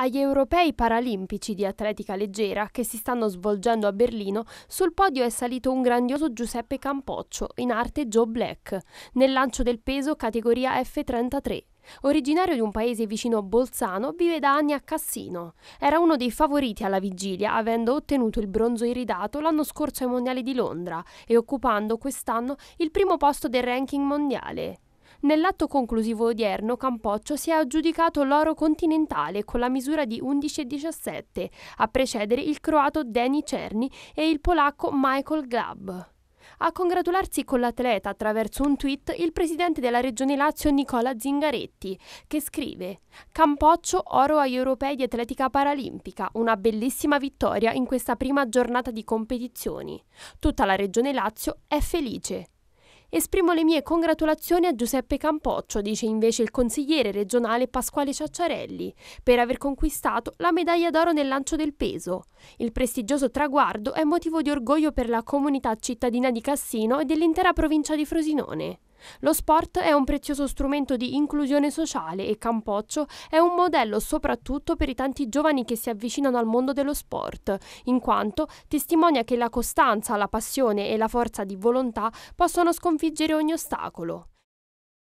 Agli europei paralimpici di atletica leggera che si stanno svolgendo a Berlino, sul podio è salito un grandioso Giuseppe Campoccio, in arte Joe Black, nel lancio del peso categoria F33. Originario di un paese vicino a Bolzano, vive da anni a Cassino. Era uno dei favoriti alla vigilia, avendo ottenuto il bronzo iridato l'anno scorso ai Mondiali di Londra e occupando quest'anno il primo posto del ranking mondiale. Nell'atto conclusivo odierno Campoccio si è aggiudicato l'oro continentale con la misura di 11,17, a precedere il croato Deni Cerni e il polacco Michael Glab. A congratularsi con l'atleta attraverso un tweet il presidente della Regione Lazio Nicola Zingaretti, che scrive Campoccio oro agli europei di atletica paralimpica, una bellissima vittoria in questa prima giornata di competizioni. Tutta la Regione Lazio è felice. Esprimo le mie congratulazioni a Giuseppe Campoccio, dice invece il consigliere regionale Pasquale Ciacciarelli, per aver conquistato la medaglia d'oro nel lancio del peso. Il prestigioso traguardo è motivo di orgoglio per la comunità cittadina di Cassino e dell'intera provincia di Frosinone. Lo sport è un prezioso strumento di inclusione sociale e Campoccio è un modello soprattutto per i tanti giovani che si avvicinano al mondo dello sport, in quanto testimonia che la costanza, la passione e la forza di volontà possono sconfiggere ogni ostacolo.